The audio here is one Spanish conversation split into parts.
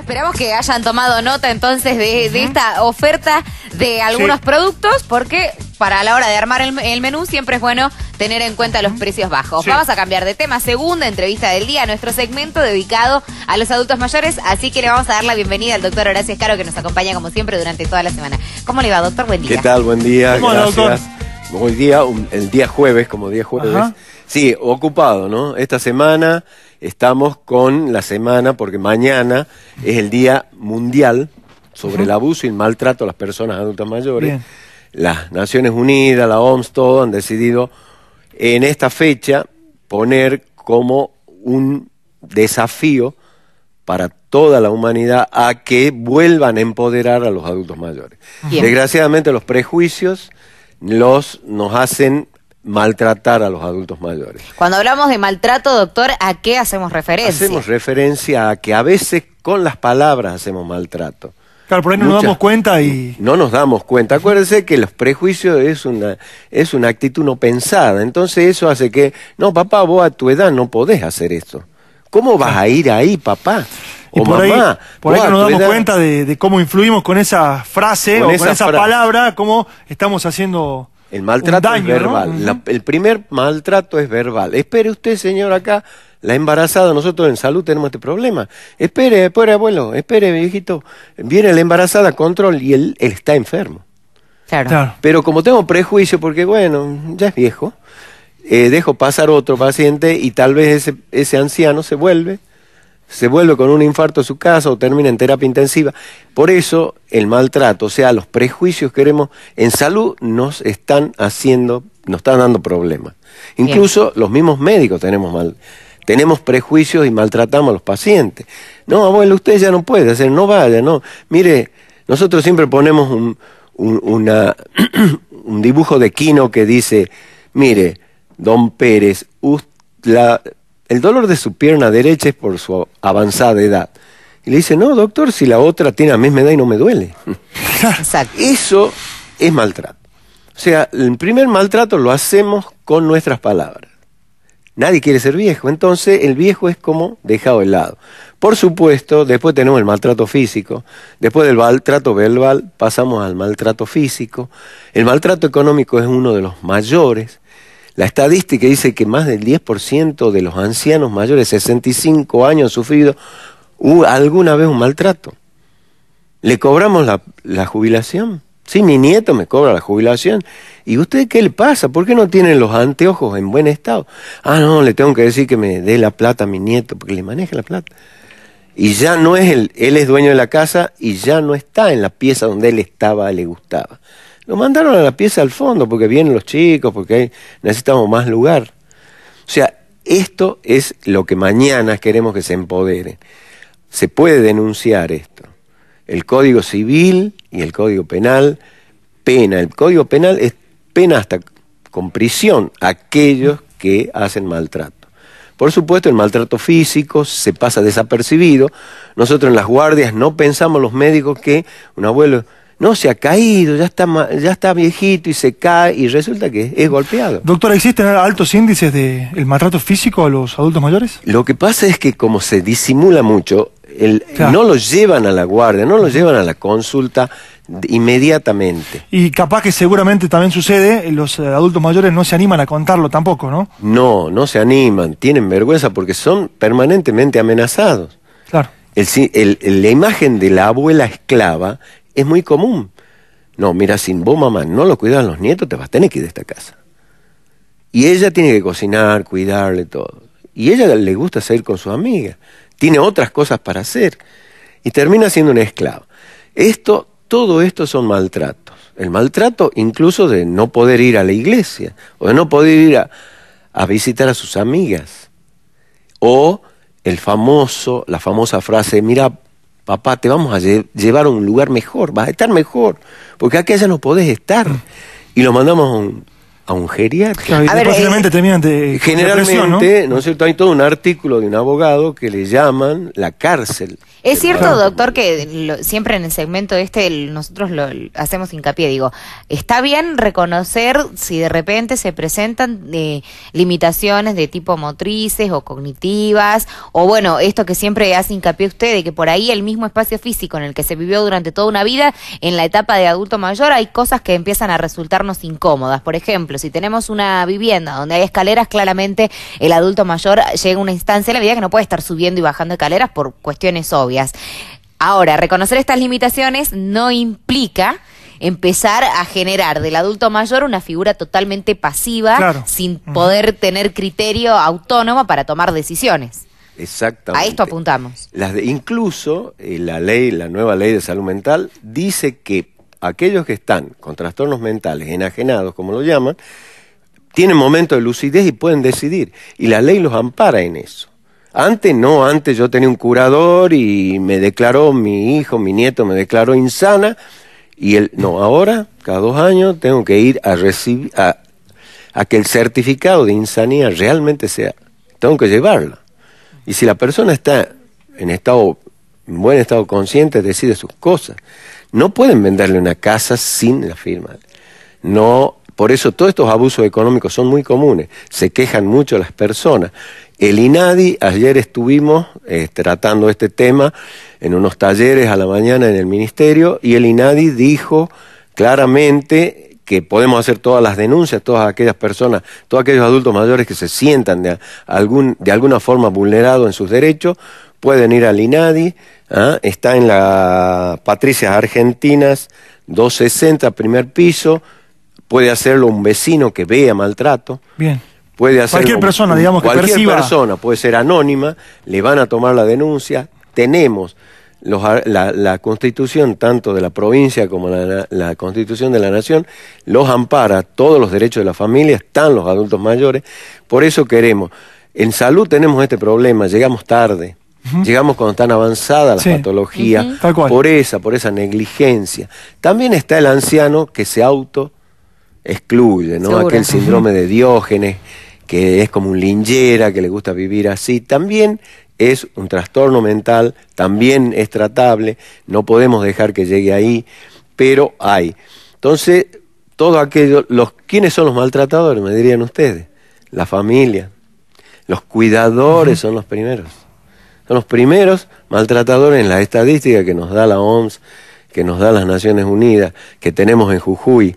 Esperamos que hayan tomado nota entonces de, esta oferta de algunos productos, porque para la hora de armar el, menú siempre es bueno tener en cuenta los precios bajos. Vamos a cambiar de tema. Segunda entrevista del día, nuestro segmento dedicado a los adultos mayores. Así que le vamos a dar la bienvenida al doctor Horacio Escaro, que nos acompaña como siempre durante toda la semana. ¿Cómo le va, doctor? Buen día. ¿Qué tal? Buen día. ¿Cómo Gracias. Doctor? Hoy día, el día jueves, como día jueves. Sí, ocupado, ¿no? Esta semana estamos con la semana, porque mañana es el Día Mundial sobre el Abuso y el Maltrato a las Personas Adultas Mayores. Las Naciones Unidas, la OMS, todo han decidido en esta fecha poner como un desafío para toda la humanidad a que vuelvan a empoderar a los adultos mayores. Desgraciadamente los prejuicios los, nos hacen maltratar a los adultos mayores. Cuando hablamos de maltrato, doctor, ¿a qué hacemos referencia? Hacemos referencia a que a veces con las palabras hacemos maltrato. Claro, por ahí no nos damos cuenta y... No nos damos cuenta. Acuérdense que los prejuicios es una, es una actitud no pensada. Entonces eso hace que, no, papá, vos a tu edad no podés hacer esto. ¿Cómo vas a ir ahí, papá? O mamá, por ahí no nos damos cuenta de, cómo influimos con esa frase o con esa palabra, cómo estamos haciendo el maltrato es verbal. el primer maltrato es verbal. Espere usted, señor, acá, la embarazada, nosotros en salud tenemos este problema. Espere, espere, abuelo, espere, viejito. Viene la embarazada, control, y él, está enfermo. Claro. Pero como tengo prejuicio, porque bueno, ya es viejo, eh, dejo pasar otro paciente y tal vez ese, ese anciano se vuelve se vuelve con un infarto a su casa o termina en terapia intensiva. Por eso el maltrato, o sea, los prejuicios que queremos en salud nos están haciendo, nos están dando problemas. Incluso los mismos médicos tenemos mal, tenemos prejuicios y maltratamos a los pacientes. No, abuelo, usted ya no puede hacer, no vaya, no. Mire, nosotros siempre ponemos un, un dibujo de Quino que dice, mire, don Pérez, usted la, el dolor de su pierna derecha es por su avanzada edad. Y le dice, no, doctor, si la otra tiene la misma edad y no me duele. Eso es maltrato. O sea, el primer maltrato lo hacemos con nuestras palabras. Nadie quiere ser viejo, entonces el viejo es como dejado de lado. Por supuesto, después tenemos el maltrato físico, después del maltrato verbal pasamos al maltrato físico, el maltrato económico es uno de los mayores, la estadística dice que más del 10% de los ancianos mayores de 65 años han sufrido uh, alguna vez un maltrato. ¿Le cobramos la, la jubilación? Sí, mi nieto me cobra la jubilación. ¿Y usted qué le pasa? ¿Por qué no tienen los anteojos en buen estado? Ah, no, le tengo que decir que me dé la plata a mi nieto, porque le maneje la plata. Y ya no es él, él es dueño de la casa y ya no está en la pieza donde él estaba, le gustaba. Lo mandaron a la pieza al fondo porque vienen los chicos, porque necesitamos más lugar. O sea, esto es lo que mañana queremos que se empodere. Se puede denunciar esto. El Código Civil y el Código Penal pena. El Código Penal es pena hasta con prisión a aquellos que hacen maltrato. Por supuesto, el maltrato físico se pasa desapercibido. Nosotros en las guardias no pensamos los médicos que un abuelo no, se ha caído, ya está, ya está viejito y se cae y resulta que es golpeado. Doctora, ¿existen altos índices del maltrato físico a los adultos mayores? Lo que pasa es que como se disimula mucho, no lo llevan a la guardia, no lo llevan a la consulta inmediatamente. Y capaz que seguramente también sucede, los eh, adultos mayores no se animan a contarlo tampoco, ¿no? No, no se animan, tienen vergüenza porque son permanentemente amenazados. Claro. El, el, la imagen de la abuela esclava es muy común. No, mira, sin vos, mamá, no lo cuidan los nietos, te vas a tener que ir de esta casa. Y ella tiene que cocinar, cuidarle todo. Y ella le gusta salir con su amiga. Tiene otras cosas para hacer. Y termina siendo una esclava. Esto, todo esto son maltratos. El maltrato incluso de no poder ir a la iglesia, o de no poder ir a visitar a sus amigas. O el famoso, la famosa frase, mira, papá, te vamos a llevar a un lugar mejor, vas a estar mejor, porque aquí ya no podés estar. Mm. Y lo mandamos a un, geriatra. Eh, de, generalmente, ¿no? es cierto? Hay todo un artículo de un abogado que le llaman la cárcel. Es cierto, doctor, que siempre en el segmento este nosotros lo hacemos hincapié, digo, está bien reconocer si de repente se presentan eh, limitaciones de tipo motrices o cognitivas, o bueno, esto que siempre hace hincapié usted, de que por ahí el mismo espacio físico en el que se vivió durante toda una vida, en la etapa de adulto mayor hay cosas que empiezan a resultarnos incómodas. Por ejemplo, si tenemos una vivienda donde hay escaleras, claramente el adulto mayor llega a una instancia en la vida que no puede estar subiendo y bajando escaleras por cuestiones obvias. Ahora, reconocer estas limitaciones no implica empezar a generar del adulto mayor una figura totalmente pasiva, sin poder tener criterio autónomo para tomar decisiones. Exactamente. A esto apuntamos. incluso eh, la ley, la nueva ley de salud mental, dice que aquellos que están con trastornos mentales enajenados, como lo llaman, tienen momentos de lucidez y pueden decidir. Y la ley los ampara en eso. Antes no, antes yo tenía un curador y me declaró, mi hijo, mi nieto me declaró insana. Y él, no, ahora, cada dos años, tengo que ir a recibir, a, que el certificado de insanía realmente sea, tengo que llevarlo. Y si la persona está en estado, en buen estado consciente, decide sus cosas. No pueden venderle una casa sin la firma. No por eso todos estos abusos económicos son muy comunes, se quejan mucho las personas. El INADI, ayer estuvimos eh, tratando este tema en unos talleres a la mañana en el Ministerio y el INADI dijo claramente que podemos hacer todas las denuncias, todas aquellas personas, todos aquellos adultos mayores que se sientan de, alguna forma vulnerados en sus derechos, pueden ir al INADI, ¿ah? está en la Patricias Argentinas 260, primer piso, puede hacerlo un vecino que vea maltrato. Bien. Puede hacerlo cualquier persona, digamos, que cualquier persona puede ser anónima, le van a tomar la denuncia. Tenemos la, constitución, tanto de la provincia como la, constitución de la nación, los ampara todos los derechos de la familia, están los adultos mayores. Por eso queremos. En salud tenemos este problema, llegamos tarde. Llegamos cuando están avanzadas las patología. patologías, por esa, por esa negligencia. También está el anciano que se auto excluye, ¿no? Aquel síndrome de Diógenes, que es como un linjera, que le gusta vivir así, también es un trastorno mental, también es tratable, no podemos dejar que llegue ahí, pero hay. Entonces, todo aquello, los, ¿quiénes son los maltratadores? Me dirían ustedes, la familia, los cuidadores son los primeros. Son los primeros maltratadores en la estadística que nos da la OMS, que nos da las Naciones Unidas, que tenemos en Jujuy.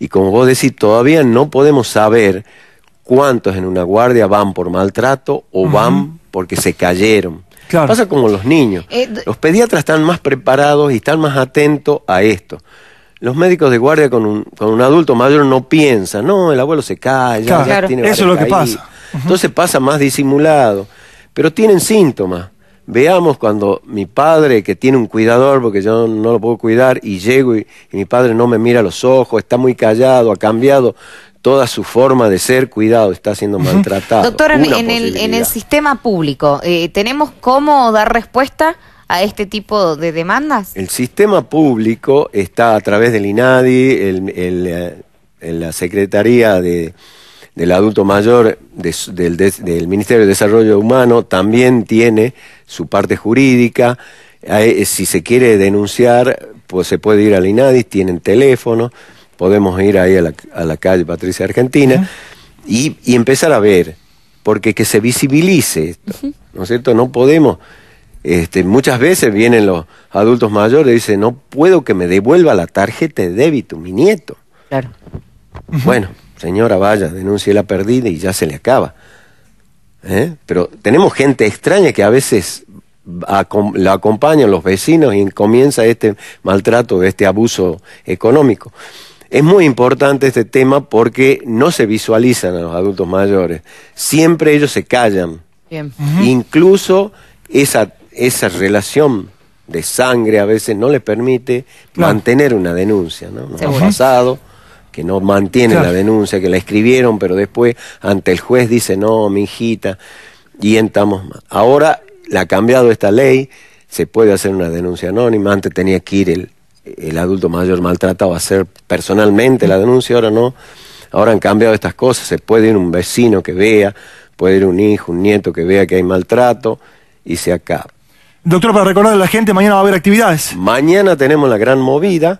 Y como vos decís, todavía no podemos saber cuántos en una guardia van por maltrato o van porque se cayeron. Pasa como los niños. Eh, los pediatras están más preparados y están más atentos a esto. Los médicos de guardia con un, con un adulto mayor no piensan, no, el abuelo se cae, claro. Eso es lo que pasa. Entonces pasa más disimulado, pero tienen síntomas veamos cuando mi padre, que tiene un cuidador, porque yo no lo puedo cuidar, y llego y, mi padre no me mira a los ojos, está muy callado, ha cambiado toda su forma de ser, cuidado, está siendo maltratado. Doctora, en, el, sistema público, eh, ¿tenemos cómo dar respuesta? a este tipo de demandas? El sistema público está a través del INADI, eh, la Secretaría de, el adulto mayor del, Ministerio de Desarrollo Humano también tiene su parte jurídica. Eh, si se quiere denunciar, pues se puede ir al INADIS, tienen teléfono, podemos ir ahí a la, calle Patricia Argentina y, empezar a ver, porque que se visibilice esto, ¿no es cierto? No podemos. Este, muchas veces vienen los adultos mayores y dicen, no puedo que me devuelva la tarjeta de débito, mi nieto. Claro. Bueno. Señora, vaya, denuncie la perdida y ya se le acaba. ¿Eh? Pero tenemos gente extraña que a veces la acompañan los vecinos y comienza este maltrato, este abuso económico. Es muy importante este tema porque no se visualizan a los adultos mayores. Siempre ellos se callan. Incluso esa, esa relación de sangre a veces no les permite mantener una denuncia, ¿no? Nos ha pasado que no mantiene la denuncia, que la escribieron, pero después ante el juez dice, no, mi hijita, y entramos más. Ahora la ha cambiado esta ley, se puede hacer una denuncia anónima, antes tenía que ir el, adulto mayor maltratado a hacer personalmente la denuncia, ahora no. Ahora han cambiado estas cosas, se puede ir un vecino que vea, puede ir un hijo, un nieto que vea que hay maltrato y se acaba. Doctor, para recordar a la gente, mañana va a haber actividades. Mañana tenemos la gran movida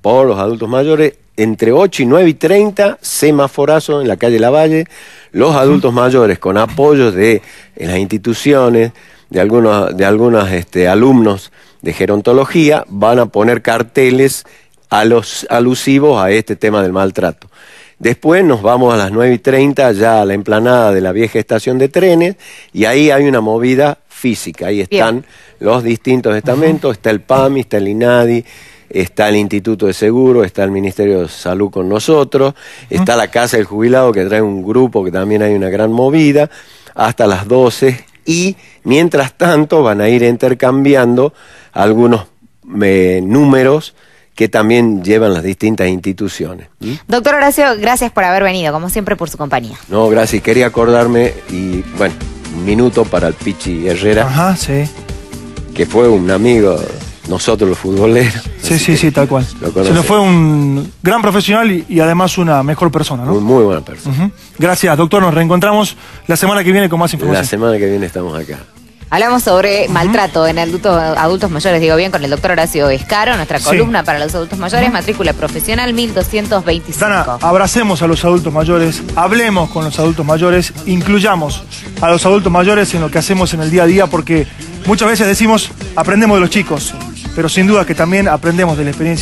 por los adultos mayores entre 8 y 9 y 30, semaforazo en la calle Lavalle, los adultos mayores con apoyo de las instituciones, de algunos, de algunos este, alumnos de gerontología, van a poner carteles alusivos a este tema del maltrato. Después nos vamos a las 9 y 30 ya a la emplanada de la vieja estación de trenes y ahí hay una movida física. Ahí están los distintos estamentos, está el PAMI, está el INADI, está el Instituto de Seguro, está el Ministerio de Salud con nosotros, está la Casa del Jubilado que trae un grupo que también hay una gran movida, hasta las 12 y mientras tanto van a ir intercambiando algunos eh, números que también llevan las distintas instituciones. Doctor Horacio, gracias por haber venido, como siempre, por su compañía. No, gracias. Quería acordarme y, bueno, un minuto para el Pichi Herrera. Ajá, sí. Que fue un amigo nosotros los futboleros. Sí, sí, sí, tal cual. Se nos fue un gran profesional y, además una mejor persona, ¿no? Muy, buena persona. Gracias, doctor. Nos reencontramos la semana que viene con más información. La semana que viene estamos acá. Hablamos sobre maltrato en adultos, adultos mayores, digo bien, con el doctor Horacio Escaro, nuestra columna para los adultos mayores, matrícula profesional 1225. Dana, abracemos a los adultos mayores, hablemos con los adultos mayores, incluyamos a los adultos mayores en lo que hacemos en el día a día, porque muchas veces decimos, aprendemos de los chicos, pero sin duda que también aprendemos de la experiencia.